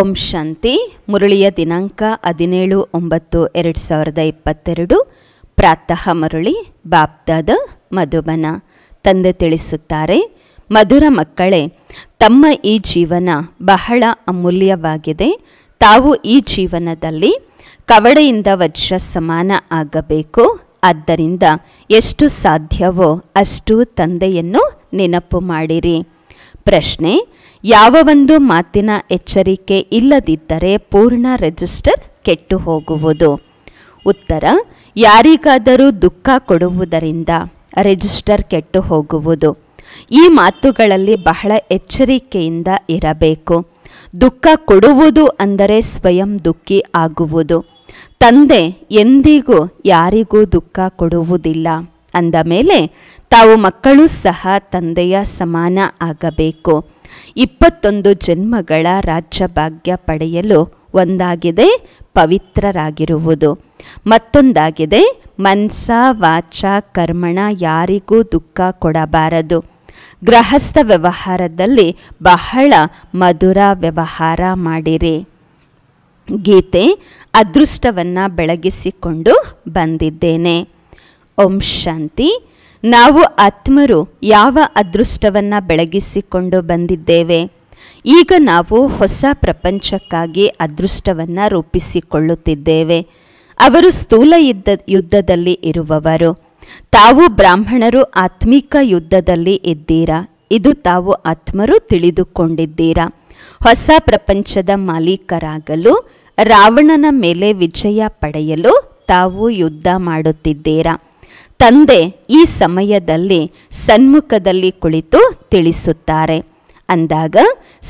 ಓಂ ಶಾಂತಿ ಮುರಳಿಯ ದಿನಾಂಕ ಹದಿನೇಳು ಒಂಬತ್ತು ಎರಡು ಸಾವಿರದ ಇಪ್ಪತ್ತೆರಡು ಪ್ರಾತಃ ಮುರಳಿ ಬಾಪ್ದಾದ ಮಧುಬನ ತಂದೆ ತಿಳಿಸುತ್ತಾರೆ ಮಧುರ ಮಕ್ಕಳೇ ತಮ್ಮ ಈ ಜೀವನ ಬಹಳ ಅಮೂಲ್ಯವಾಗಿದೆ ತಾವು ಈ ಜೀವನದಲ್ಲಿ ಕವಡೆಯಿಂದ ವಜ್ರ ಸಮಾನ ಆಗಬೇಕು ಆದ್ದರಿಂದ ಎಷ್ಟು ಸಾಧ್ಯವೋ ಅಷ್ಟು ತಂದೆಯನ್ನು ನೆನಪು ಮಾಡಿರಿ ಪ್ರಶ್ನೆ ಯಾವ ಒಂದು ಮಾತಿನ ಎಚ್ಚರಿಕೆ ಇಲ್ಲದಿದ್ದರೆ ಪೂರ್ಣ ರೆಜಿಸ್ಟರ್ ಕೆಟ್ಟು ಹೋಗುವುದು ಉತ್ತರ ಯಾರಿಗಾದರೂ ದುಃಖ ಕೊಡುವುದರಿಂದ ರಿಜಿಸ್ಟರ್ ಕೆಟ್ಟು ಹೋಗುವುದು ಈ ಮಾತುಗಳಲ್ಲಿ ಬಹಳ ಎಚ್ಚರಿಕೆಯಿಂದ ಇರಬೇಕು ದುಃಖ ಕೊಡುವುದು ಅಂದರೆ ಸ್ವಯಂ ದುಃಖಿ ಆಗುವುದು ತಂದೆ ಎಂದಿಗೂ ಯಾರಿಗೂ ದುಃಖ ಕೊಡುವುದಿಲ್ಲ ಅಂದ ಮೇಲೆ ತಾವು ಮಕ್ಕಳು ಸಹ ತಂದೆಯ ಸಮಾನ ಆಗಬೇಕು ಇಪ್ಪತ್ತೊಂದು ಜನ್ಮಗಳ ರಾಜ್ಯಭಾಗ್ಯ ಪಡೆಯಲು ಒಂದಾಗಿದೆ ಪವಿತ್ರರಾಗಿರುವುದು ಮತ್ತೊಂದಾಗಿದೆ ಮನ್ಸ ವಾಚ ಕರ್ಮಣ ಯಾರಿಗೂ ದುಃಖ ಕೊಡಬಾರದು ಗೃಹಸ್ಥ ವ್ಯವಹಾರದಲ್ಲಿ ಬಹಳ ಮಧುರ ವ್ಯವಹಾರ ಮಾಡಿರಿ ಗೀತೆ ಅದೃಷ್ಟವನ್ನು ಬೆಳಗಿಸಿಕೊಂಡು ಬಂದಿದ್ದೇನೆ ಓಂ ಶಾಂತಿ ನಾವು ಆತ್ಮರು ಯಾವ ಅದೃಷ್ಟವನ್ನು ಬೆಳಗಿಸಿಕೊಂಡು ಬಂದಿದ್ದೇವೆ ಈಗ ನಾವು ಹೊಸ ಪ್ರಪಂಚಕ್ಕಾಗಿ ಅದೃಷ್ಟವನ್ನು ರೂಪಿಸಿಕೊಳ್ಳುತ್ತಿದ್ದೇವೆ ಅವರು ಸ್ಥೂಲ ಯುದ್ಧ ಯುದ್ಧದಲ್ಲಿ ಇರುವವರು ತಾವು ಬ್ರಾಹ್ಮಣರು ಆತ್ಮಿಕ ಯುದ್ಧದಲ್ಲಿ ಇದ್ದೀರಾ ಇದು ತಾವು ಆತ್ಮರು ತಿಳಿದುಕೊಂಡಿದ್ದೀರಾ ಹೊಸ ಪ್ರಪಂಚದ ಮಾಲೀಕರಾಗಲು ರಾವಣನ ಮೇಲೆ ವಿಜಯ ಪಡೆಯಲು ತಾವು ಯುದ್ಧ ಮಾಡುತ್ತಿದ್ದೀರಾ ತಂದೆ ಈ ಸಮಯದಲ್ಲಿ ಸನ್ಮುಖದಲ್ಲಿ ಕುಳಿತು ತಿಳಿಸುತ್ತಾರೆ ಅಂದಾಗ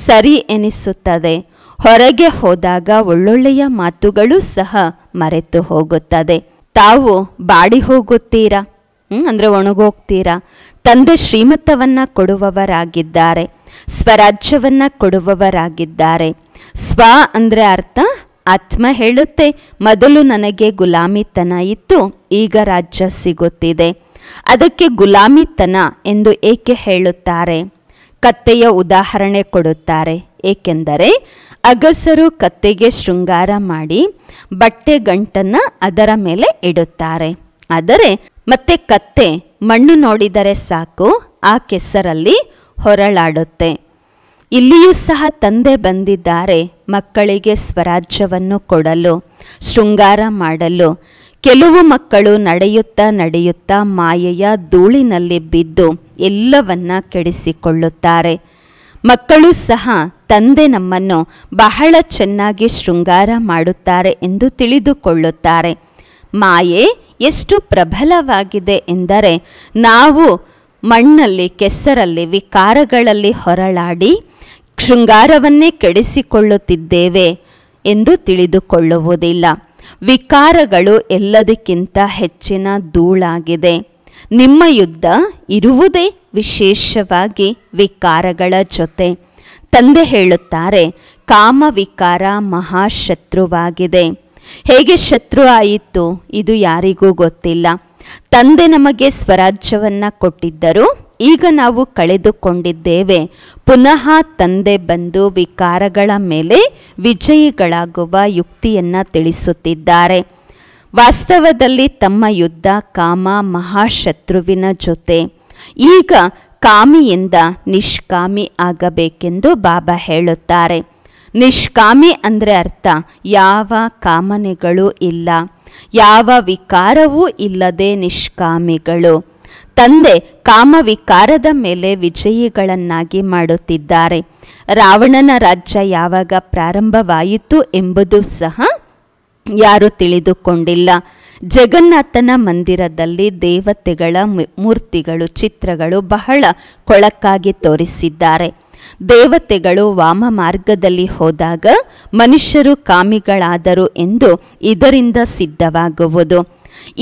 ಸರಿ ಎನಿಸುತ್ತದೆ ಹೊರಗೆ ಹೋದಾಗ ಒಳ್ಳೊಳ್ಳೆಯ ಮಾತುಗಳು ಸಹ ಮರೆತು ಹೋಗುತ್ತದೆ ತಾವು ಬಾಡಿ ಹೋಗುತ್ತೀರಾ ಅಂದರೆ ಒಣಗೋಗ್ತೀರಾ ತಂದೆ ಶ್ರೀಮತವನ್ನು ಕೊಡುವವರಾಗಿದ್ದಾರೆ ಸ್ವರಾಜ್ಯವನ್ನು ಕೊಡುವವರಾಗಿದ್ದಾರೆ ಸ್ವ ಅಂದರೆ ಅರ್ಥ ಆತ್ಮ ಹೇಳುತ್ತೆ ಮೊದಲು ನನಗೆ ಗುಲಾಮಿತನ ಇತ್ತು ಈಗ ರಾಜ್ಯ ಸಿಗುತ್ತಿದೆ ಅದಕ್ಕೆ ಗುಲಾಮಿತನ ಎಂದು ಏಕೆ ಹೇಳುತ್ತಾರೆ ಕತ್ತೆಯ ಉದಾಹರಣೆ ಕೊಡುತ್ತಾರೆ ಏಕೆಂದರೆ ಅಗಸರು ಕತ್ತೆಗೆ ಶೃಂಗಾರ ಮಾಡಿ ಬಟ್ಟೆ ಗಂಟನ್ನು ಅದರ ಮೇಲೆ ಇಡುತ್ತಾರೆ ಆದರೆ ಮತ್ತೆ ಕತ್ತೆ ಮಣ್ಣು ನೋಡಿದರೆ ಸಾಕು ಆ ಕೆಸರಲ್ಲಿ ಹೊರಳಾಡುತ್ತೆ ಇಲ್ಲಿಯೂ ಸಹ ತಂದೆ ಬಂದಿದ್ದಾರೆ ಮಕ್ಕಳಿಗೆ ಸ್ವರಾಜ್ಯವನ್ನು ಕೊಡಲು ಶೃಂಗಾರ ಮಾಡಲು ಕೆಲವು ಮಕ್ಕಳು ನಡೆಯುತ್ತಾ ನಡೆಯುತ್ತಾ ಮಾಯೆಯ ಧೂಳಿನಲ್ಲಿ ಬಿದ್ದು ಎಲ್ಲವನ್ನ ಕೆಡಿಸಿಕೊಳ್ಳುತ್ತಾರೆ ಮಕ್ಕಳು ಸಹ ತಂದೆ ನಮ್ಮನ್ನು ಬಹಳ ಚೆನ್ನಾಗಿ ಶೃಂಗಾರ ಮಾಡುತ್ತಾರೆ ಎಂದು ತಿಳಿದುಕೊಳ್ಳುತ್ತಾರೆ ಮಾಯೆ ಎಷ್ಟು ಪ್ರಬಲವಾಗಿದೆ ಎಂದರೆ ನಾವು ಮಣ್ಣಲ್ಲಿ ಕೆಸರಲ್ಲಿ ವಿಕಾರಗಳಲ್ಲಿ ಹೊರಳಾಡಿ ಶೃಂಗಾರವನ್ನೇ ಕೆಡಿಸಿಕೊಳ್ಳುತ್ತಿದ್ದೇವೆ ಎಂದು ತಿಳಿದುಕೊಳ್ಳುವುದಿಲ್ಲ ವಿಕಾರಗಳು ಎಲ್ಲದಕ್ಕಿಂತ ಹೆಚ್ಚಿನ ಧೂಳಾಗಿದೆ ನಿಮ್ಮ ಯುದ್ಧ ಇರುವುದೇ ವಿಶೇಷವಾಗಿ ವಿಕಾರಗಳ ಜೊತೆ ತಂದೆ ಹೇಳುತ್ತಾರೆ ಕಾಮ ವಿಕಾರ ಮಹಾಶತ್ರುವಾಗಿದೆ ಹೇಗೆ ಶತ್ರು ಆಯಿತು ಇದು ಯಾರಿಗೂ ಗೊತ್ತಿಲ್ಲ ತಂದೆ ನಮಗೆ ಸ್ವರಾಜ್ಯವನ್ನು ಕೊಟ್ಟಿದ್ದರು ಈಗ ನಾವು ಕಳೆದುಕೊಂಡಿದ್ದೇವೆ ಪುನಃ ತಂದೆ ಬಂದು ವಿಕಾರಗಳ ಮೇಲೆ ವಿಜಯಿಗಳಾಗುವ ಯುಕ್ತಿಯನ್ನು ತಿಳಿಸುತ್ತಿದ್ದಾರೆ ವಾಸ್ತವದಲ್ಲಿ ತಮ್ಮ ಯುದ್ಧ ಕಾಮ ಮಹಾಶತ್ರುವಿನ ಜೊತೆ ಈಗ ಕಾಮಿಯಿಂದ ನಿಷ್ಕಾಮಿ ಆಗಬೇಕೆಂದು ಬಾಬಾ ಹೇಳುತ್ತಾರೆ ನಿಷ್ಕಾಮಿ ಅಂದರೆ ಅರ್ಥ ಯಾವ ಕಾಮನೆಗಳು ಇಲ್ಲ ಯಾವ ವಿಕಾರವೂ ಇಲ್ಲದೆ ನಿಷ್ಕಾಮಿಗಳು ತಂದೆ ಕಾಮವಿಕಾರದ ಮೇಲೆ ವಿಜಯಿಗಳನ್ನಾಗಿ ಮಾಡುತ್ತಿದ್ದಾರೆ ರಾವಣನ ರಾಜ್ಯ ಯಾವಾಗ ಪ್ರಾರಂಭವಾಯಿತು ಎಂಬುದು ಸಹ ಯಾರು ತಿಳಿದುಕೊಂಡಿಲ್ಲ ಜಗನ್ನಾಥನ ಮಂದಿರದಲ್ಲಿ ದೇವತೆಗಳ ಮೂರ್ತಿಗಳು ಚಿತ್ರಗಳು ಬಹಳ ಕೊಳಕಾಗಿ ತೋರಿಸಿದ್ದಾರೆ ದೇವತೆಗಳು ವಾಮ ಮಾರ್ಗದಲ್ಲಿ ಹೋದಾಗ ಮನುಷ್ಯರು ಕಾಮಿಗಳಾದರು ಎಂದು ಇದರಿಂದ ಸಿದ್ಧವಾಗುವುದು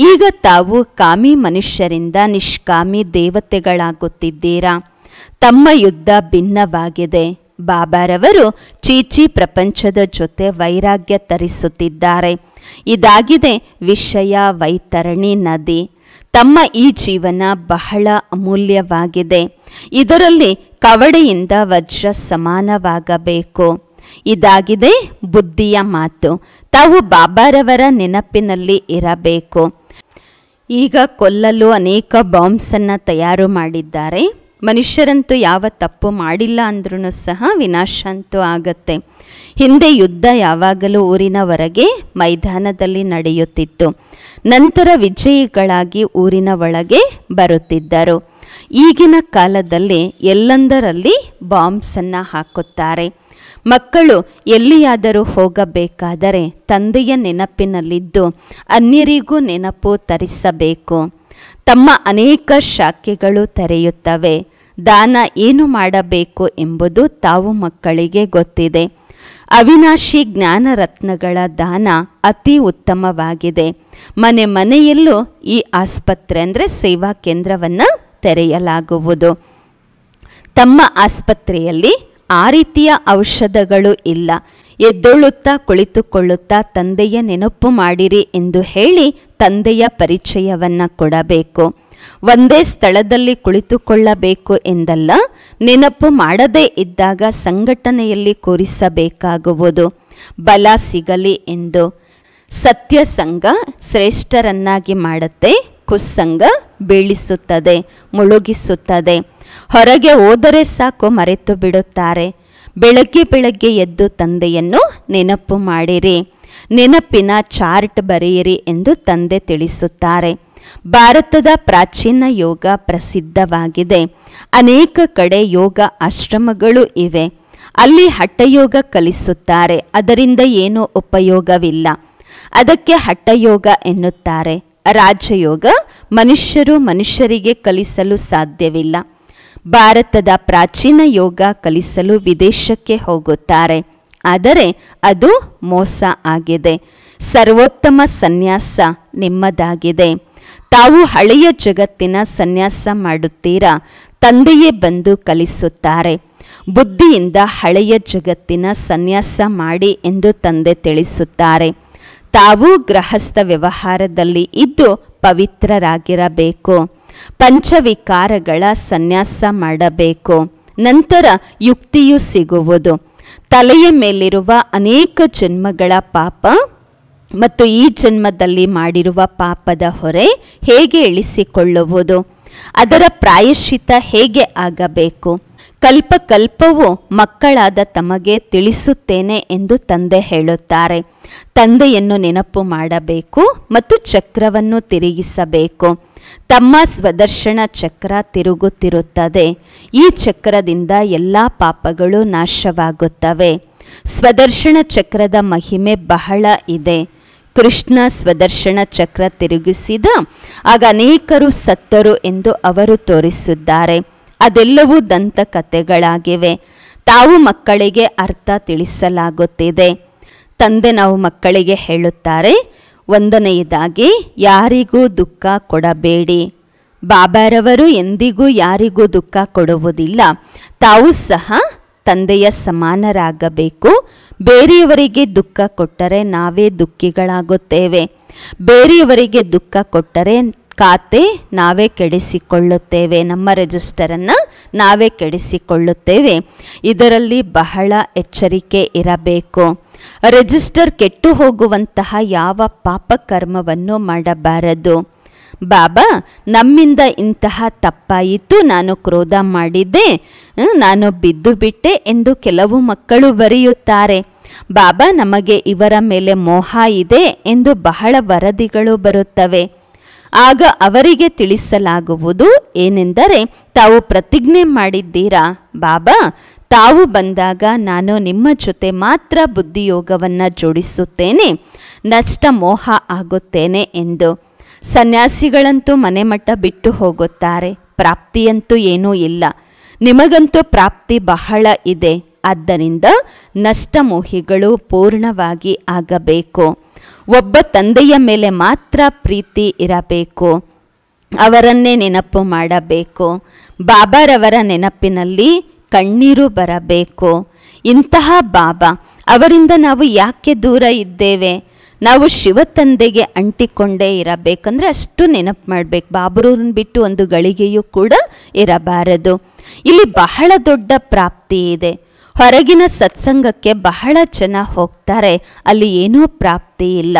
ಈಗ ತಾವು ಕಾಮಿ ಮನುಷ್ಯರಿಂದ ನಿಷ್ಕಾಮಿ ದೇವತೆಗಳಾಗುತ್ತಿದ್ದೀರಾ ತಮ್ಮ ಯುದ್ಧ ಭಿನ್ನವಾಗಿದೆ ಬಾಬಾರವರು ಚೀಚಿ ಪ್ರಪಂಚದ ಜೊತೆ ವೈರಾಗ್ಯ ತರಿಸುತ್ತಿದ್ದಾರೆ ಇದಾಗಿದೆ ವಿಷಯ ವೈತರಣಿ ನದಿ ತಮ್ಮ ಈ ಜೀವನ ಬಹಳ ಅಮೂಲ್ಯವಾಗಿದೆ ಇದರಲ್ಲಿ ಕವಡೆಯಿಂದ ವಜ್ರ ಸಮಾನವಾಗಬೇಕು ಇದಾಗಿದೆ ಬುದ್ಧಿಯ ಮಾತು ತಾವು ಬಾಬಾರವರ ನೆನಪಿನಲ್ಲಿ ಇರಬೇಕು ಈಗ ಕೊಲ್ಲಲು ಅನೇಕ ಬಾಂಬ್ಸನ್ನು ತಯಾರು ಮಾಡಿದ್ದಾರೆ ಮನುಷ್ಯರಂತೂ ಯಾವ ತಪ್ಪು ಮಾಡಿಲ್ಲ ಅಂದ್ರೂ ಸಹ ವಿನಾಶ ಅಂತೂ ಆಗತ್ತೆ ಹಿಂದೆ ಯುದ್ಧ ಯಾವಾಗಲೂ ಊರಿನವರೆಗೆ ಮೈದಾನದಲ್ಲಿ ನಡೆಯುತ್ತಿತ್ತು ನಂತರ ವಿಜಯಿಗಳಾಗಿ ಊರಿನ ಒಳಗೆ ಬರುತ್ತಿದ್ದರು ಈಗಿನ ಕಾಲದಲ್ಲಿ ಎಲ್ಲಂದರಲ್ಲಿ ಬಾಂಬ್ಸನ್ನು ಹಾಕುತ್ತಾರೆ ಮಕ್ಕಳು ಎಲ್ಲಿಯಾದರೂ ಹೋಗಬೇಕಾದರೆ ತಂದೆಯ ನೆನಪಿನಲ್ಲಿದ್ದು ಅನ್ಯರಿಗೂ ನೆನಪು ತರಿಸಬೇಕು ತಮ್ಮ ಅನೇಕ ಶಾಖೆಗಳು ತೆರೆಯುತ್ತವೆ ದಾನ ಏನು ಮಾಡಬೇಕು ಎಂಬುದು ತಾವು ಮಕ್ಕಳಿಗೆ ಗೊತ್ತಿದೆ ಅವಿನಾಶಿ ಜ್ಞಾನರತ್ನಗಳ ದಾನ ಅತಿ ಉತ್ತಮವಾಗಿದೆ ಮನೆ ಮನೆಯಲ್ಲೂ ಈ ಆಸ್ಪತ್ರೆ ಅಂದರೆ ಸೇವಾ ಕೇಂದ್ರವನ್ನು ತೆರೆಯಲಾಗುವುದು ತಮ್ಮ ಆಸ್ಪತ್ರೆಯಲ್ಲಿ ಆ ರೀತಿಯ ಔಷಧಗಳು ಇಲ್ಲ ಎದ್ದೊಳ್ಳುತ್ತಾ ಕುಳಿತುಕೊಳ್ಳುತ್ತಾ ತಂದೆಯ ನೆನಪು ಮಾಡಿರಿ ಎಂದು ಹೇಳಿ ತಂದೆಯ ಪರಿಚಯವನ್ನು ಕೊಡಬೇಕು ಒಂದೇ ಸ್ಥಳದಲ್ಲಿ ಕುಳಿತುಕೊಳ್ಳಬೇಕು ಎಂದಲ್ಲ ನೆನಪು ಮಾಡದೇ ಇದ್ದಾಗ ಸಂಘಟನೆಯಲ್ಲಿ ಕೂರಿಸಬೇಕಾಗುವುದು ಬಲ ಸಿಗಲಿ ಎಂದು ಸತ್ಯ ಸಂಘ ಶ್ರೇಷ್ಠರನ್ನಾಗಿ ಮಾಡುತ್ತೆ ಕುಸ್ಸಂಗ ಬೀಳಿಸುತ್ತದೆ ಮುಳುಗಿಸುತ್ತದೆ ಹೊರಗೆ ಹೋದರೆ ಸಾಕು ಮರೆತು ಬಿಡುತ್ತಾರೆ ಬೆಳಗ್ಗೆ ಬೆಳಗ್ಗೆ ಎದ್ದು ತಂದೆಯನ್ನು ನೆನಪು ಮಾಡಿರಿ ನೆನಪಿನ ಚಾರ್ಟ್ ಬರೆಯಿರಿ ಎಂದು ತಂದೆ ತಿಳಿಸುತ್ತಾರೆ ಭಾರತದ ಪ್ರಾಚೀನ ಯೋಗ ಪ್ರಸಿದ್ಧವಾಗಿದೆ ಅನೇಕ ಕಡೆ ಯೋಗ ಆಶ್ರಮಗಳು ಇವೆ ಅಲ್ಲಿ ಹಠಯೋಗ ಕಲಿಸುತ್ತಾರೆ ಅದರಿಂದ ಏನೂ ಉಪಯೋಗವಿಲ್ಲ ಅದಕ್ಕೆ ಹಠಯೋಗ ಎನ್ನುತ್ತಾರೆ ರಾಜಯೋಗ ಮನುಷ್ಯರು ಮನುಷ್ಯರಿಗೆ ಕಲಿಸಲು ಸಾಧ್ಯವಿಲ್ಲ ಭಾರತದ ಪ್ರಾಚೀನ ಯೋಗ ಕಲಿಸಲು ವಿದೇಶಕ್ಕೆ ಹೋಗುತ್ತಾರೆ ಆದರೆ ಅದು ಮೋಸ ಆಗಿದೆ ಸರ್ವೋತ್ತಮ ಸನ್ಯಾಸ ನಿಮ್ಮದಾಗಿದೆ ತಾವು ಹಳೆಯ ಜಗತ್ತಿನ ಸನ್ಯಾಸ ಮಾಡುತ್ತೀರಾ ತಂದೆಯೇ ಬಂದು ಕಲಿಸುತ್ತಾರೆ ಬುದ್ಧಿಯಿಂದ ಹಳೆಯ ಜಗತ್ತಿನ ಸನ್ಯಾಸ ಮಾಡಿ ಎಂದು ತಂದೆ ತಿಳಿಸುತ್ತಾರೆ ತಾವು ಗೃಹಸ್ಥ ವ್ಯವಹಾರದಲ್ಲಿ ಇದ್ದು ಪವಿತ್ರರಾಗಿರಬೇಕು ಪಂಚವಿಕಾರಗಳ ಸನ್ಯಾಸ ಮಾಡಬೇಕು ನಂತರ ಯುಕ್ತಿಯು ಸಿಗುವುದು ತಲೆಯ ಮೇಲಿರುವ ಅನೇಕ ಜನ್ಮಗಳ ಪಾಪ ಮತ್ತು ಈ ಜನ್ಮದಲ್ಲಿ ಮಾಡಿರುವ ಪಾಪದ ಹೊರೆ ಹೇಗೆ ಇಳಿಸಿಕೊಳ್ಳುವುದು ಅದರ ಪ್ರಾಯಶ್ಚಿತ ಹೇಗೆ ಆಗಬೇಕು ಕಲ್ಪವು ಮಕ್ಕಳಾದ ತಮಗೆ ತಿಳಿಸುತ್ತೇನೆ ಎಂದು ತಂದೆ ಹೇಳುತ್ತಾರೆ ತಂದೆಯನ್ನು ನೆನಪು ಮಾಡಬೇಕು ಮತ್ತು ಚಕ್ರವನ್ನು ತಿರುಗಿಸಬೇಕು ತಮ್ಮ ಸ್ವದರ್ಶನ ಚಕ್ರ ತಿರುಗುತ್ತಿರುತ್ತದೆ ಈ ಚಕ್ರದಿಂದ ಎಲ್ಲ ಪಾಪಗಳು ನಾಶವಾಗುತ್ತವೆ ಸ್ವದರ್ಶನ ಚಕ್ರದ ಮಹಿಮೆ ಬಹಳ ಇದೆ ಕೃಷ್ಣ ಸ್ವದರ್ಶನ ಚಕ್ರ ತಿರುಗಿಸಿದ ಆಗ ಅನೇಕರು ಸತ್ತರು ಎಂದು ಅವರು ತೋರಿಸಿದ್ದಾರೆ ಅದೆಲ್ಲವೂ ದಂತಕಥೆಗಳಾಗಿವೆ ತಾವು ಮಕ್ಕಳಿಗೆ ಅರ್ಥ ತಿಳಿಸಲಾಗುತ್ತಿದೆ ತಂದೆ ನಾವು ಮಕ್ಕಳಿಗೆ ಹೇಳುತ್ತಾರೆ ಒಂದನೆಯದಾಗಿ ಯಾರಿಗೂ ದುಃಖ ಕೊಡಬೇಡಿ ಬಾಬಾರವರು ಎಂದಿಗೂ ಯಾರಿಗೂ ದುಃಖ ಕೊಡುವುದಿಲ್ಲ ತಾವು ಸಹ ತಂದೆಯ ಸಮಾನರಾಗಬೇಕು ಬೇರೆಯವರಿಗೆ ದುಃಖ ಕೊಟ್ಟರೆ ನಾವೇ ದುಃಖಿಗಳಾಗುತ್ತೇವೆ ಬೇರೆಯವರಿಗೆ ದುಃಖ ಕೊಟ್ಟರೆ ಖಾತೆ ನಾವೇ ಕೆಡಿಸಿಕೊಳ್ಳುತ್ತೇವೆ ನಮ್ಮ ರಿಜಿಸ್ಟರನ್ನು ನಾವೇ ಕೆಡಿಸಿಕೊಳ್ಳುತ್ತೇವೆ ಇದರಲ್ಲಿ ಬಹಳ ಎಚ್ಚರಿಕೆ ಇರಬೇಕು ರಿಜಿಸ್ಟರ್ ಕೆಟ್ಟು ಹೋಗುವಂತಹ ಯಾವ ಪಾಪಕರ್ಮವನ್ನು ಮಾಡಬಾರದು ಬಾಬಾ ನಮ್ಮಿಂದ ಇಂತಹ ತಪ್ಪಾಯಿತು ನಾನು ಕ್ರೋಧ ಮಾಡಿದ್ದೆ ನಾನು ಬಿದ್ದು ಬಿಟ್ಟೆ ಎಂದು ಕೆಲವು ಮಕ್ಕಳು ಬರೆಯುತ್ತಾರೆ ಬಾಬಾ ನಮಗೆ ಇವರ ಮೇಲೆ ಮೋಹ ಇದೆ ಎಂದು ಬಹಳ ವರದಿಗಳು ಬರುತ್ತವೆ ಆಗ ಅವರಿಗೆ ತಿಳಿಸಲಾಗುವುದು ಏನೆಂದರೆ ತಾವು ಪ್ರತಿಜ್ಞೆ ಮಾಡಿದ್ದೀರಾ ಬಾಬಾ ತಾವು ಬಂದಾಗ ನಾನು ನಿಮ್ಮ ಜೊತೆ ಮಾತ್ರ ಬುದ್ಧಿಯೋಗವನ್ನು ಜೋಡಿಸುತ್ತೇನೆ ನಷ್ಟ ಮೋಹ ಆಗುತ್ತೇನೆ ಎಂದು ಸನ್ಯಾಸಿಗಳಂತೂ ಮನೆ ಬಿಟ್ಟು ಹೋಗುತ್ತಾರೆ ಪ್ರಾಪ್ತಿಯಂತೂ ಏನೂ ಇಲ್ಲ ನಿಮಗಂತೂ ಪ್ರಾಪ್ತಿ ಬಹಳ ಇದೆ ಆದ್ದರಿಂದ ನಷ್ಟಮೋಹಿಗಳು ಪೂರ್ಣವಾಗಿ ಆಗಬೇಕು ಒಬ್ಬ ತಂದೆಯ ಮೇಲೆ ಮಾತ್ರ ಪ್ರೀತಿ ಇರಬೇಕು ಅವರನ್ನೇ ನೆನಪು ಮಾಡಬೇಕು ಬಾಬಾರವರ ನೆನಪಿನಲ್ಲಿ ಕಣ್ಣೀರು ಬರಬೇಕು ಇಂತಹ ಬಾಬಾ ಅವರಿಂದ ನಾವು ಯಾಕೆ ದೂರ ಇದ್ದೇವೆ ನಾವು ಶಿವತಂದೆಗೆ ಅಂಟಿಕೊಂಡೇ ಇರಬೇಕಂದ್ರೆ ಅಷ್ಟು ನೆನಪು ಮಾಡಬೇಕು ಬಾಬರೂರನ್ನ ಬಿಟ್ಟು ಒಂದು ಗಳಿಗೆಯೂ ಕೂಡ ಇರಬಾರದು ಇಲ್ಲಿ ಬಹಳ ದೊಡ್ಡ ಪ್ರಾಪ್ತಿ ಇದೆ ಹೊರಗಿನ ಸತ್ಸಂಗಕ್ಕೆ ಬಹಳ ಜನ ಹೋಗ್ತಾರೆ ಅಲ್ಲಿ ಏನೂ ಪ್ರಾಪ್ತಿ ಇಲ್ಲ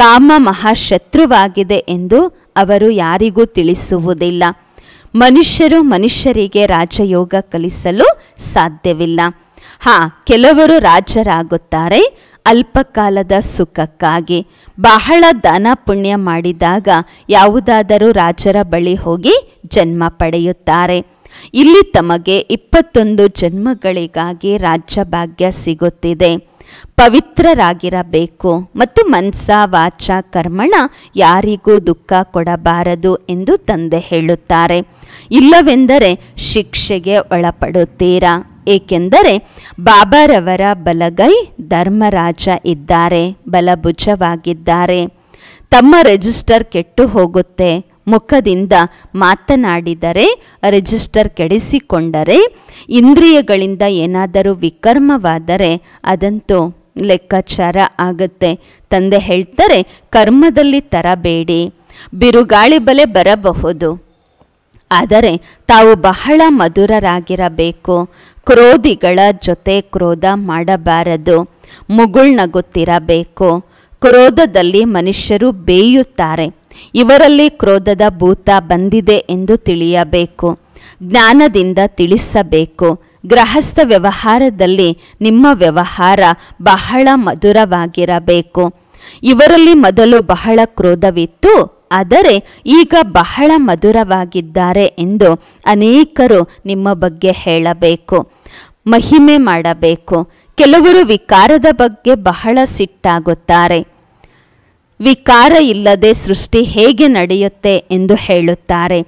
ಕಾಮ ಮಹಾಶತ್ರುವಾಗಿದೆ ಎಂದು ಅವರು ಯಾರಿಗೂ ತಿಳಿಸುವುದಿಲ್ಲ ಮನುಷ್ಯರು ಮನುಷ್ಯರಿಗೆ ರಾಜಯೋಗ ಕಲಿಸಲು ಸಾಧ್ಯವಿಲ್ಲ ಹಾ ಕೆಲವರು ರಾಜರಾಗುತ್ತಾರೆ ಅಲ್ಪಕಾಲದ ಸುಖಕ್ಕಾಗಿ ಬಹಳ ದಾನ ಪುಣ್ಯ ಮಾಡಿದಾಗ ಯಾವುದಾದರೂ ರಾಜರ ಬಳಿ ಹೋಗಿ ಜನ್ಮ ಪಡೆಯುತ್ತಾರೆ ಇಲ್ಲಿ ತಮಗೆ ಇಪ್ಪತ್ತೊಂದು ಜನ್ಮಗಳಿಗಾಗಿ ರಾಜ್ಯ ಭಾಗ್ಯ ಸಿಗುತ್ತಿದೆ ಪವಿತ್ರರಾಗಿರಬೇಕು ಮತ್ತು ಮನ್ಸ ವಾಚ ಕರ್ಮಣ ಯಾರಿಗೂ ದುಃಖ ಕೊಡಬಾರದು ಎಂದು ತಂದೆ ಹೇಳುತ್ತಾರೆ ಇಲ್ಲವೆಂದರೆ ಶಿಕ್ಷೆಗೆ ಒಳಪಡುತ್ತೀರಾ ಏಕೆಂದರೆ ಬಾಬಾರವರ ಬಲಗೈ ಧರ್ಮರಾಜ ಇದ್ದಾರೆ ಬಲಭುಜವಾಗಿದ್ದಾರೆ ತಮ್ಮ ರೆಜಿಸ್ಟರ್ ಕೆಟ್ಟು ಹೋಗುತ್ತೆ ಮುಖದಿಂದ ಮಾತನಾಡಿದರೆ ರಿಜಿಸ್ಟರ್ ಕೆಡಿಸಿಕೊಂಡರೆ ಇಂದ್ರಿಯಗಳಿಂದ ಏನಾದರೂ ವಿಕರ್ಮವಾದರೆ ಅದಂತೂ ಲೆಕ್ಕಾಚಾರ ಆಗುತ್ತೆ ತಂದೆ ಹೇಳ್ತಾರೆ ಕರ್ಮದಲ್ಲಿ ತರಬೇಡಿ ಬಿರುಗಾಳಿ ಬಲೆ ಬರಬಹುದು ಆದರೆ ತಾವು ಬಹಳ ಮಧುರರಾಗಿರಬೇಕು ಕ್ರೋಧಿಗಳ ಜೊತೆ ಕ್ರೋಧ ಮಾಡಬಾರದು ಮುಗುಳ್ನಗುತ್ತಿರಬೇಕು ಕ್ರೋಧದಲ್ಲಿ ಮನುಷ್ಯರು ಬೇಯುತ್ತಾರೆ ಇವರಲ್ಲಿ ಕ್ರೋಧದ ಭೂತ ಬಂದಿದೆ ಎಂದು ತಿಳಿಯಬೇಕು ಜ್ಞಾನದಿಂದ ತಿಳಿಸಬೇಕು ಗೃಹಸ್ಥ ವ್ಯವಹಾರದಲ್ಲಿ ನಿಮ್ಮ ವ್ಯವಹಾರ ಬಹಳ ಮಧುರವಾಗಿರಬೇಕು ಇವರಲ್ಲಿ ಮೊದಲು ಬಹಳ ಕ್ರೋಧವಿತ್ತು ಆದರೆ ಈಗ ಬಹಳ ಮಧುರವಾಗಿದ್ದಾರೆ ಎಂದು ಅನೇಕರು ನಿಮ್ಮ ಬಗ್ಗೆ ಹೇಳಬೇಕು ಮಹಿಮೆ ಮಾಡಬೇಕು ಕೆಲವರು ವಿಕಾರದ ಬಗ್ಗೆ ಬಹಳ ಸಿಟ್ಟಾಗುತ್ತಾರೆ ವಿಕಾರ ಇಲ್ಲದೆ ಸೃಷ್ಟಿ ಹೇಗೆ ನಡೆಯುತ್ತೆ ಎಂದು ಹೇಳುತ್ತಾರೆ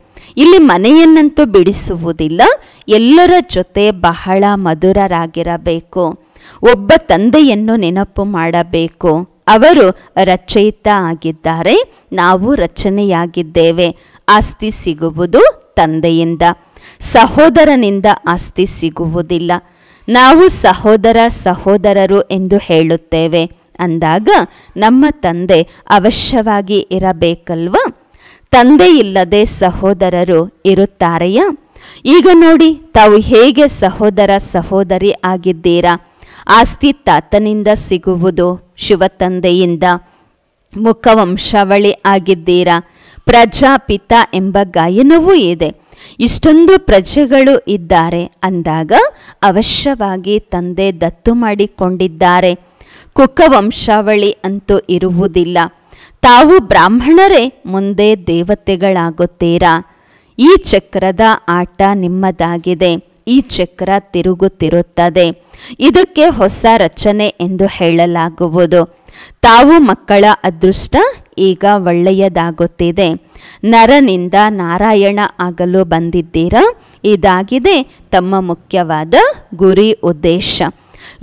ಇಲ್ಲಿ ಮನೆಯನ್ನಂತೂ ಬಿಡಿಸುವುದಿಲ್ಲ ಎಲ್ಲರ ಜೊತೆ ಬಹಳ ಮಧುರರಾಗಿರಬೇಕು ಒಬ್ಬ ತಂದೆಯನ್ನು ನೆನಪು ಮಾಡಬೇಕು ಅವರು ರಚಯಿತ ಆಗಿದ್ದಾರೆ ನಾವು ರಚನೆಯಾಗಿದ್ದೇವೆ ಆಸ್ತಿ ಸಿಗುವುದು ತಂದೆಯಿಂದ ಸಹೋದರನಿಂದ ಆಸ್ತಿ ಸಿಗುವುದಿಲ್ಲ ನಾವು ಸಹೋದರ ಸಹೋದರರು ಎಂದು ಹೇಳುತ್ತೇವೆ ಅಂದಾಗ ನಮ್ಮ ತಂದೆ ಅವಶ್ಯವಾಗಿ ಇರಬೇಕಲ್ವ ತಂದೆ ಇಲ್ಲದೆ ಸಹೋದರರು ಇರುತ್ತಾರೆಯಾ ಈಗ ನೋಡಿ ತಾವು ಹೇಗೆ ಸಹೋದರ ಸಹೋದರಿ ಆಗಿದ್ದೀರಾ ಆಸ್ತಿ ತಾತನಿಂದ ಸಿಗುವುದು ಶಿವತಂದೆಯಿಂದ ಮುಖವಂಶಾವಳಿ ಆಗಿದ್ದೀರಾ ಪ್ರಜಾಪಿತ ಎಂಬ ಗಾಯನವೂ ಇದೆ ಇಷ್ಟೊಂದು ಪ್ರಜೆಗಳು ಇದ್ದಾರೆ ಅಂದಾಗ ಅವಶ್ಯವಾಗಿ ತಂದೆ ದತ್ತು ಮಾಡಿಕೊಂಡಿದ್ದಾರೆ ಕುಕ ವಂಶಾವಳಿ ಅಂತೂ ಇರುವುದಿಲ್ಲ ತಾವು ಬ್ರಾಹ್ಮಣರೇ ಮುಂದೆ ದೇವತೆಗಳಾಗುತ್ತೀರಾ ಈ ಚಕ್ರದ ಆಟ ನಿಮ್ಮದಾಗಿದೆ ಈ ಚಕ್ರ ತಿರುಗುತ್ತಿರುತ್ತದೆ ಇದಕ್ಕೆ ಹೊಸ ರಚನೆ ಎಂದು ಹೇಳಲಾಗುವುದು ತಾವು ಮಕ್ಕಳ ಅದೃಷ್ಟ ಈಗ ಒಳ್ಳೆಯದಾಗುತ್ತಿದೆ ನರನಿಂದ ನಾರಾಯಣ ಆಗಲು ಬಂದಿದ್ದೀರಾ ಇದಾಗಿದೆ ತಮ್ಮ ಮುಖ್ಯವಾದ ಗುರಿ ಉದ್ದೇಶ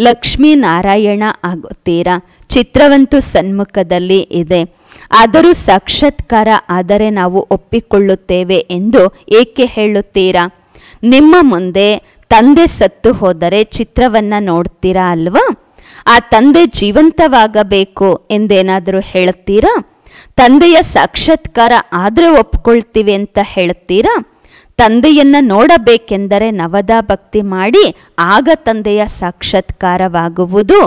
ಲಕ್ಷ್ಮೀನಾರಾಯಣ ಆಗುತ್ತೀರಾ ಚಿತ್ರವಂತೂ ಸನ್ಮುಖದಲ್ಲಿ ಇದೆ ಆದರೂ ಸಾಕ್ಷಾತ್ಕಾರ ಆದರೆ ನಾವು ಒಪ್ಪಿಕೊಳ್ಳುತ್ತೇವೆ ಎಂದು ಏಕೆ ಹೇಳುತ್ತೀರಾ ನಿಮ್ಮ ಮುಂದೆ ತಂದೆ ಸತ್ತು ಹೋದರೆ ಚಿತ್ರವನ್ನು ನೋಡ್ತೀರಾ ಅಲ್ವಾ ಆ ತಂದೆ ಜೀವಂತವಾಗಬೇಕು ಎಂದೇನಾದರೂ ಹೇಳುತ್ತೀರಾ ತಂದೆಯ ಸಾಕ್ಷಾತ್ಕಾರ ಆದರೆ ಒಪ್ಕೊಳ್ತೀವಿ ಅಂತ ಹೇಳುತ್ತೀರಾ ತಂದೆಯನ್ನ ನೋಡಬೇಕೆಂದರೆ ನವದ ಭಕ್ತಿ ಮಾಡಿ ಆಗ ತಂದೆಯ ಸಾಕ್ಷಾತ್ಕಾರವಾಗುವುದು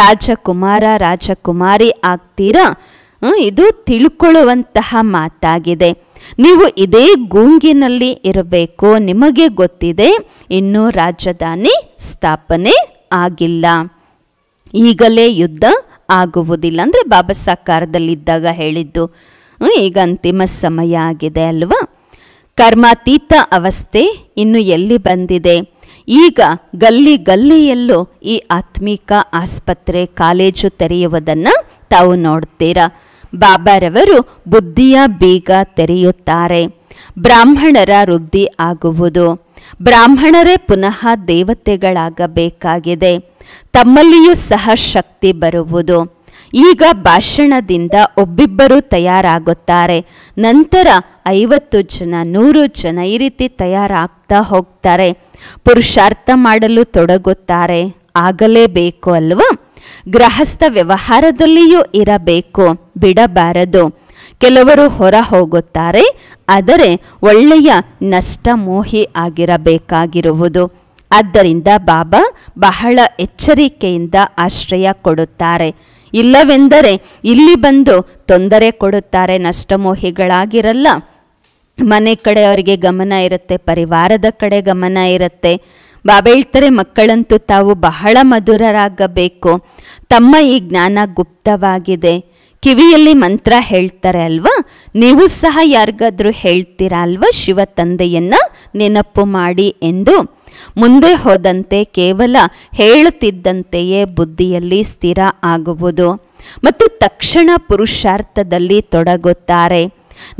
ರಾಜಕುಮಾರ ರಾಜಕುಮಾರಿ ಆಗ್ತೀರಾ ಇದು ತಿಳ್ಕೊಳ್ಳುವಂತಹ ಮಾತಾಗಿದೆ ನೀವು ಇದೇ ಗೂಂಗಿನಲ್ಲಿ ಇರಬೇಕು ನಿಮಗೆ ಗೊತ್ತಿದೆ ಇನ್ನೂ ರಾಜಧಾನಿ ಸ್ಥಾಪನೆ ಆಗಿಲ್ಲ ಈಗಲೇ ಯುದ್ಧ ಆಗುವುದಿಲ್ಲ ಅಂದರೆ ಬಾಬಾ ಇದ್ದಾಗ ಹೇಳಿದ್ದು ಈಗ ಅಂತಿಮ ಸಮಯ ಆಗಿದೆ ಅಲ್ವಾ ಕರ್ಮಾತೀತ ಅವಸ್ಥೆ ಇನ್ನು ಎಲ್ಲಿ ಬಂದಿದೆ ಈಗ ಗಲ್ಲಿ ಗಲ್ಲಿಯಲ್ಲೂ ಈ ಆತ್ಮಿಕ ಆಸ್ಪತ್ರೆ ಕಾಲೇಜು ತೆರೆಯುವುದನ್ನು ತಾವು ನೋಡ್ತೀರಾ ಬಾಬಾರವರು ಬುದ್ಧಿಯ ಬೀಗ ತೆರೆಯುತ್ತಾರೆ ಬ್ರಾಹ್ಮಣರ ವೃದ್ಧಿ ಆಗುವುದು ಬ್ರಾಹ್ಮಣರೇ ಪುನಃ ದೇವತೆಗಳಾಗಬೇಕಾಗಿದೆ ತಮ್ಮಲ್ಲಿಯೂ ಸಹ ಶಕ್ತಿ ಬರುವುದು ಈಗ ಭಾಷಣದಿಂದ ಒಬ್ಬಿಬ್ಬರು ತಯಾರಾಗುತ್ತಾರೆ ನಂತರ ಐವತ್ತು ಜನ ನೂರು ಜನ ಈ ರೀತಿ ತಯಾರಾಗ್ತಾ ಹೋಗ್ತಾರೆ ಪುರುಷಾರ್ಥ ಮಾಡಲು ತೊಡಗುತ್ತಾರೆ ಆಗಲೇಬೇಕು ಅಲ್ವಾ ಗೃಹಸ್ಥ ವ್ಯವಹಾರದಲ್ಲಿಯೂ ಇರಬೇಕು ಬಿಡಬಾರದು ಕೆಲವರು ಹೊರ ಹೋಗುತ್ತಾರೆ ಆದರೆ ಒಳ್ಳೆಯ ನಷ್ಟಮೋಹಿ ಆಗಿರಬೇಕಾಗಿರುವುದು ಆದ್ದರಿಂದ ಬಾಬಾ ಬಹಳ ಎಚ್ಚರಿಕೆಯಿಂದ ಆಶ್ರಯ ಕೊಡುತ್ತಾರೆ ಇಲ್ಲವೆಂದರೆ ಇಲ್ಲಿ ಬಂದು ತೊಂದರೆ ಕೊಡುತ್ತಾರೆ ನಷ್ಟಮೋಹಿಗಳಾಗಿರಲ್ಲ ಮನೆ ಕಡೆ ಅವರಿಗೆ ಗಮನ ಇರುತ್ತೆ ಪರಿವಾರದ ಕಡೆ ಗಮನ ಇರುತ್ತೆ ಬಾಬಾ ಹೇಳ್ತಾರೆ ಮಕ್ಕಳಂತೂ ತಾವು ಬಹಳ ಮಧುರರಾಗಬೇಕು ತಮ್ಮ ಈ ಜ್ಞಾನ ಗುಪ್ತವಾಗಿದೆ ಕಿವಿಯಲ್ಲಿ ಮಂತ್ರ ಹೇಳ್ತಾರೆ ಅಲ್ವಾ ನೀವು ಸಹ ಯಾರಿಗಾದ್ರೂ ಹೇಳ್ತೀರಾ ಅಲ್ವಾ ಶಿವ ತಂದೆಯನ್ನ ನೆನಪು ಮಾಡಿ ಎಂದು ಮುಂದೆ ಹೋದಂತೆ ಕೇವಲ ಹೇಳುತ್ತಿದ್ದಂತೆಯೇ ಬುದ್ಧಿಯಲ್ಲಿ ಸ್ಥಿರ ಆಗುವುದು ಮತ್ತು ತಕ್ಷಣ ಪುರುಷಾರ್ಥದಲ್ಲಿ ತೊಡಗುತ್ತಾರೆ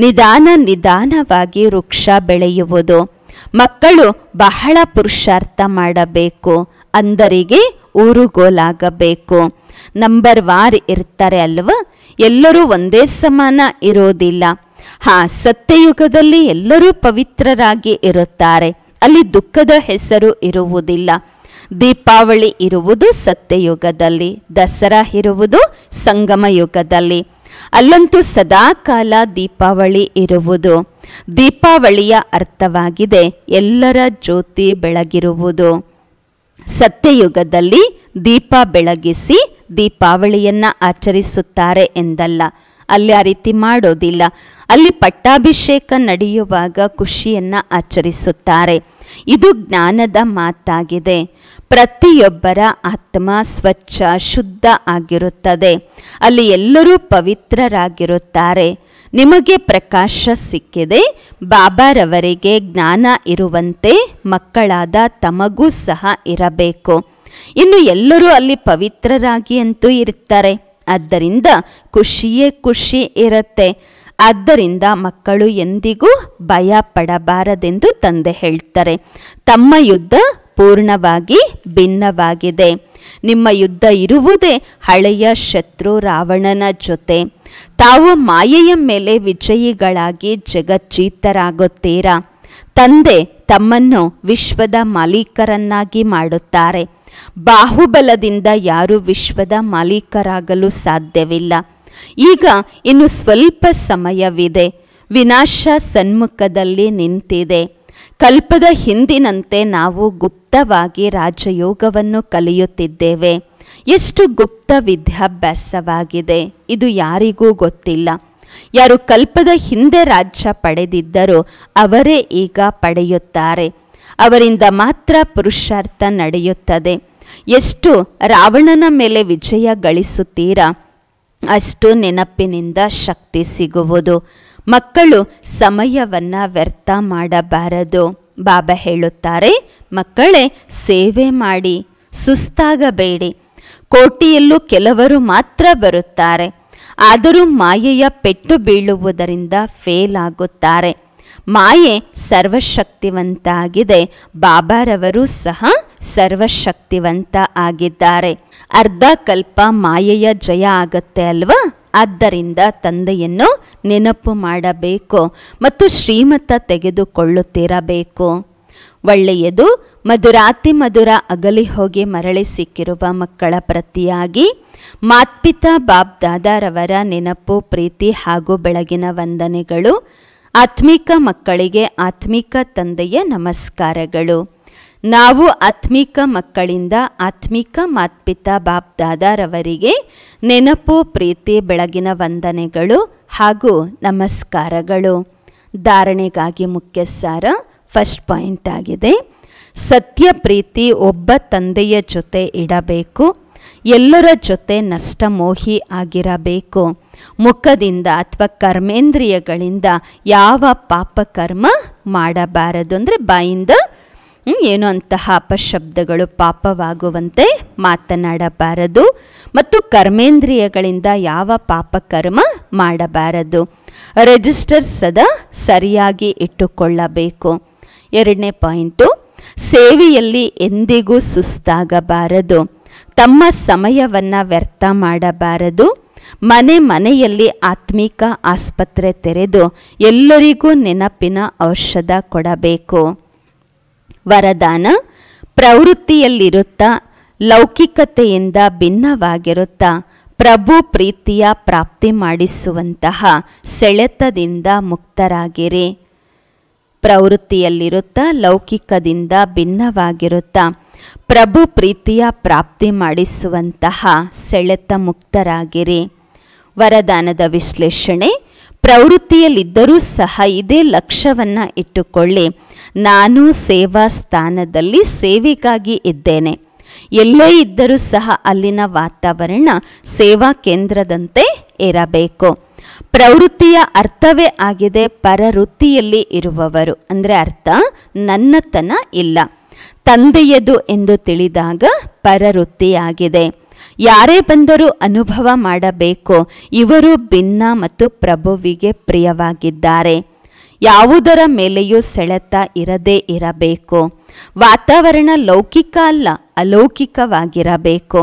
ನಿಧಾನ ನಿಧಾನವಾಗಿ ವೃಕ್ಷ ಬೆಳೆಯುವುದು ಮಕ್ಕಳು ಬಹಳ ಪುರುಷಾರ್ಥ ಮಾಡಬೇಕು ಅಂದರಿಗೆ ಊರುಗೋಲಾಗಬೇಕು ನಂಬರ್ ವಾರ್ ಇರ್ತಾರೆ ಅಲ್ವ ಎಲ್ಲರೂ ಒಂದೇ ಸಮಾನ ಇರೋದಿಲ್ಲ ಹಾ ಸತ್ಯಯುಗದಲ್ಲಿ ಎಲ್ಲರೂ ಪವಿತ್ರರಾಗಿ ಇರುತ್ತಾರೆ ಅಲ್ಲಿ ದುಃಖದ ಹೆಸರು ಇರುವುದಿಲ್ಲ ದೀಪಾವಳಿ ಇರುವುದು ಸತ್ಯಯುಗದಲ್ಲಿ ದಸರಾ ಇರುವುದು ಸಂಗಮ ಯುಗದಲ್ಲಿ ಅಲ್ಲಂತೂ ಸದಾಕಾಲ ದೀಪಾವಳಿ ಇರುವುದು ದೀಪಾವಳಿಯ ಅರ್ಥವಾಗಿದೆ ಎಲ್ಲರ ಜ್ಯೋತಿ ಬೆಳಗಿರುವುದು ಸತ್ಯಯುಗದಲ್ಲಿ ದೀಪ ಬೆಳಗಿಸಿ ದೀಪಾವಳಿಯನ್ನು ಆಚರಿಸುತ್ತಾರೆ ಎಂದಲ್ಲ ಅಲ್ಲಿ ಆ ರೀತಿ ಮಾಡೋದಿಲ್ಲ ಅಲ್ಲಿ ಪಟ್ಟಾಭಿಷೇಕ ನಡೆಯುವಾಗ ಖುಷಿಯನ್ನು ಆಚರಿಸುತ್ತಾರೆ ಇದು ಜ್ಞಾನದ ಮಾತಾಗಿದೆ ಪ್ರತಿಯೊಬ್ಬರ ಆತ್ಮ ಸ್ವಚ್ಛ ಶುದ್ಧ ಆಗಿರುತ್ತದೆ ಅಲ್ಲಿ ಎಲ್ಲರೂ ಪವಿತ್ರರಾಗಿರುತ್ತಾರೆ ನಿಮಗೆ ಪ್ರಕಾಶ ಸಿಕ್ಕಿದೆ ಬಾಬಾರವರಿಗೆ ಜ್ಞಾನ ಇರುವಂತೆ ಮಕ್ಕಳಾದ ತಮಗೂ ಸಹ ಇರಬೇಕು ಇನ್ನು ಎಲ್ಲರೂ ಅಲ್ಲಿ ಪವಿತ್ರರಾಗಿ ಅಂತೂ ಇರ್ತಾರೆ ಆದ್ದರಿಂದ ಖುಷಿಯೇ ಖುಷಿ ಇರುತ್ತೆ ಆದ್ದರಿಂದ ಮಕ್ಕಳು ಎಂದಿಗೂ ಭಯ ಪಡಬಾರದೆಂದು ತಂದೆ ಹೇಳ್ತಾರೆ ತಮ್ಮ ಯುದ್ಧ ಪೂರ್ಣವಾಗಿ ಭಿನ್ನವಾಗಿದೆ ನಿಮ್ಮ ಯುದ್ಧ ಇರುವುದೇ ಹಳೆಯ ಶತ್ರು ರಾವಣನ ಜೊತೆ ತಾವು ಮಾಯೆಯ ಮೇಲೆ ವಿಜಯಿಗಳಾಗಿ ಜಗಜ್ಜೀತರಾಗುತ್ತೀರಾ ತಂದೆ ತಮ್ಮನ್ನು ವಿಶ್ವದ ಮಾಲೀಕರನ್ನಾಗಿ ಮಾಡುತ್ತಾರೆ ಬಾಹುಬಲದಿಂದ ಯಾರೂ ವಿಶ್ವದ ಮಾಲೀಕರಾಗಲು ಸಾಧ್ಯವಿಲ್ಲ ಈಗ ಇನ್ನು ಸ್ವಲ್ಪ ಸಮಯವಿದೆ ವಿನಾಶ ಸನ್ಮುಖದಲ್ಲಿ ನಿಂತಿದೆ ಕಲ್ಪದ ಹಿಂದಿನಂತೆ ನಾವು ಗುಪ್ತವಾಗಿ ರಾಜಯೋಗವನ್ನು ಕಲಿಯುತ್ತಿದ್ದೇವೆ ಎಷ್ಟು ಗುಪ್ತ ವಿದ್ಯಾಭ್ಯಾಸವಾಗಿದೆ ಇದು ಯಾರಿಗೂ ಗೊತ್ತಿಲ್ಲ ಯಾರು ಕಲ್ಪದ ಹಿಂದೆ ರಾಜ್ಯ ಪಡೆದಿದ್ದರೂ ಅವರೇ ಈಗ ಪಡೆಯುತ್ತಾರೆ ಅವರಿಂದ ಮಾತ್ರ ಪುರುಷಾರ್ಥ ನಡೆಯುತ್ತದೆ ಎಷ್ಟು ರಾವಣನ ಮೇಲೆ ವಿಜಯ ಗಳಿಸುತ್ತೀರಾ ಅಷ್ಟು ನೆನಪಿನಿಂದ ಶಕ್ತಿ ಸಿಗುವುದು ಮಕ್ಕಳು ಸಮಯವನ್ನು ವ್ಯರ್ಥ ಮಾಡಬಾರದು ಬಾಬಾ ಹೇಳುತ್ತಾರೆ ಮಕ್ಕಳೇ ಸೇವೆ ಮಾಡಿ ಸುಸ್ತಾಗಬೇಡಿ ಕೋಟಿಯಲ್ಲೂ ಕೆಲವರು ಮಾತ್ರ ಬರುತ್ತಾರೆ ಆದರೂ ಮಾಯೆಯ ಪೆಟ್ಟು ಬೀಳುವುದರಿಂದ ಫೇಲ್ ಆಗುತ್ತಾರೆ ಮಾಯೆ ಸರ್ವಶಕ್ತಿವಂತ ಆಗಿದೆ ಬಾಬಾರವರು ಸಹ ಸರ್ವಶಕ್ತಿವಂತ ಆಗಿದ್ದಾರೆ ಅರ್ಧ ಕಲ್ಪ ಮಾಯೆಯ ಜಯ ಆಗತ್ತೆ ಅಲ್ವಾ ಆದ್ದರಿಂದ ತಂದೆಯನ್ನು ನೆನಪು ಮಾಡಬೇಕು ಮತ್ತು ಶ್ರೀಮತ ತೆಗೆದುಕೊಳ್ಳುತ್ತಿರಬೇಕು ಒಳ್ಳೆಯದು ಮಧುರಾತಿ ಮಧುರ ಅಗಲಿ ಹೋಗಿ ಮರಳಿ ಸಿಕ್ಕಿರುವ ಮಕ್ಕಳ ಪ್ರತಿಯಾಗಿ ಮಾತ್ಪಿತಾ ಬಾಬ್ ದಾದಾರವರ ನೆನಪು ಪ್ರೀತಿ ಹಾಗೂ ಬೆಳಗಿನ ವಂದನೆಗಳು ಆತ್ಮಿಕ ಮಕ್ಕಳಿಗೆ ಆತ್ಮಿಕ ತಂದೆಯ ನಮಸ್ಕಾರಗಳು ನಾವು ಆತ್ಮಿಕ ಮಕ್ಕಳಿಂದ ಆತ್ಮಿಕ ಮಾತ್ಪಿತ ಬಾಪ್ ದಾದಾರವರಿಗೆ ನೆನಪು ಪ್ರೀತಿ ಬೆಳಗಿನ ವಂದನೆಗಳು ಹಾಗೂ ನಮಸ್ಕಾರಗಳು ಧಾರಣೆಗಾಗಿ ಮುಖ್ಯ ಸಾರ ಫಸ್ಟ್ ಪಾಯಿಂಟ್ ಆಗಿದೆ ಸತ್ಯ ಪ್ರೀತಿ ಒಬ್ಬ ತಂದೆಯ ಜೊತೆ ಇಡಬೇಕು ಎಲ್ಲರ ಜೊತೆ ನಷ್ಟಮೋಹಿ ಆಗಿರಬೇಕು ಮುಖದಿಂದ ಅಥವಾ ಕರ್ಮೇಂದ್ರಿಯಗಳಿಂದ ಯಾವ ಪಾಪಕರ್ಮ ಮಾಡಬಾರದು ಅಂದರೆ ಬಾಯಿಂದ ಏನು ಅಂತಹ ಅಪಶಬ್ದಗಳು ಪಾಪವಾಗುವಂತೆ ಮಾತನಾಡಬಾರದು ಮತ್ತು ಕರ್ಮೇಂದ್ರಿಯಗಳಿಂದ ಯಾವ ಪಾಪಕರ್ಮ ಮಾಡಬಾರದು ರೆಜಿಸ್ಟರ್ ಸದಾ ಸರಿಯಾಗಿ ಇಟ್ಟುಕೊಳ್ಳಬೇಕು ಎರಡನೇ ಪಾಯಿಂಟು ಸೇವೆಯಲ್ಲಿ ಎಂದಿಗೂ ಸುಸ್ತಾಗಬಾರದು ತಮ್ಮ ಸಮಯವನ್ನು ವ್ಯರ್ಥ ಮಾಡಬಾರದು ಮನೆ ಮನೆಯಲ್ಲಿ ಆತ್ಮಿಕ ಆಸ್ಪತ್ರೆ ತೆರೆದು ಎಲ್ಲರಿಗೂ ನೆನಪಿನ ಔಷಧ ಕೊಡಬೇಕು ವರದಾನ ಪ್ರವೃತ್ತಿಯಲ್ಲಿರುತ್ತಾ ಲೌಕಿಕತೆಯಿಂದ ಭಿನ್ನವಾಗಿರುತ್ತಾ ಪ್ರಭು ಪ್ರೀತಿಯ ಪ್ರಾಪ್ತಿ ಮಾಡಿಸುವಂತಹ ಸೆಳೆತದಿಂದ ಮುಕ್ತರಾಗಿರಿ ಪ್ರವೃತ್ತಿಯಲ್ಲಿರುತ್ತಾ ಲೌಕಿಕದಿಂದ ಭಿನ್ನವಾಗಿರುತ್ತಾ ಪ್ರಭು ಪ್ರೀತಿಯ ಪ್ರಾಪ್ತಿ ಮಾಡಿಸುವಂತಹ ಸೆಳೆತ ಮುಕ್ತರಾಗಿರಿ ವರದಾನದ ವಿಶ್ಲೇಷಣೆ ಪ್ರವೃತ್ತಿಯಲ್ಲಿದ್ದರೂ ಸಹ ಇದೇ ಲಕ್ಷ್ಯವನ್ನು ಇಟ್ಟುಕೊಳ್ಳಿ ನಾನು ಸೇವಾ ಸ್ಥಾನದಲ್ಲಿ ಸೇವೆಗಾಗಿ ಇದ್ದೇನೆ ಎಲ್ಲೇ ಇದ್ದರೂ ಸಹ ಅಲ್ಲಿನ ವಾತಾವರಣ ಸೇವಾ ಕೇಂದ್ರದಂತೆ ಇರಬೇಕು ಪ್ರವೃತ್ತಿಯ ಅರ್ಥವೇ ಆಗಿದೆ ಪರವೃತ್ತಿಯಲ್ಲಿ ಇರುವವರು ಅಂದರೆ ಅರ್ಥ ನನ್ನತನ ಇಲ್ಲ ತಂದೆಯದು ಎಂದು ತಿಳಿದಾಗ ಪರವೃತ್ತಿಯಾಗಿದೆ ಯಾರೇ ಬಂದರೂ ಅನುಭವ ಮಾಡಬೇಕು ಇವರು ಭಿನ್ನ ಮತ್ತು ಪ್ರಭುವಿಗೆ ಪ್ರಿಯವಾಗಿದ್ದಾರೆ ಯಾವುದರ ಮೇಲೆಯೂ ಸೆಳೆತ ಇರದೇ ಇರಬೇಕು ವಾತಾವರಣ ಲೌಕಿಕ ಅಲ್ಲ ಅಲೌಕಿಕವಾಗಿರಬೇಕು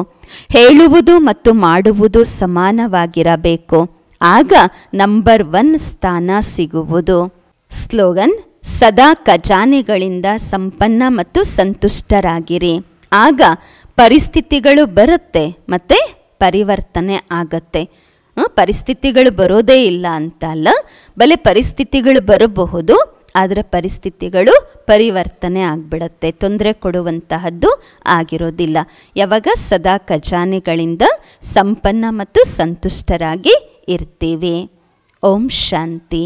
ಹೇಳುವುದು ಮತ್ತು ಮಾಡುವುದು ಸಮಾನವಾಗಿರಬೇಕು ಆಗ ನಂಬರ್ ಒನ್ ಸ್ಥಾನ ಸಿಗುವುದು ಸ್ಲೋಗನ್ ಸದಾ ಖಜಾನೆಗಳಿಂದ ಸಂಪನ್ನ ಮತ್ತು ಸಂತುಷ್ಟರಾಗಿರಿ ಆಗ ಪರಿಸ್ಥಿತಿಗಳು ಬರುತ್ತೆ ಮತ್ತು ಪರಿವರ್ತನೆ ಆಗತ್ತೆ ಪರಿಸ್ಥಿತಿಗಳು ಬರೋದೇ ಇಲ್ಲ ಅಂತ ಅಲ್ಲ ಬಲೆ ಪರಿಸ್ಥಿತಿಗಳು ಬರಬಹುದು ಆದರೆ ಪರಿಸ್ಥಿತಿಗಳು ಪರಿವರ್ತನೆ ಆಗ್ಬಿಡತ್ತೆ ತೊಂದರೆ ಕೊಡುವಂತಹದ್ದು ಆಗಿರೋದಿಲ್ಲ ಯಾವಾಗ ಸದಾ ಖಜಾನೆಗಳಿಂದ ಸಂಪನ್ನ ಮತ್ತು ಸಂತುಷ್ಟರಾಗಿ ಇರ್ತೀವಿ ಓಂ ಶಾಂತಿ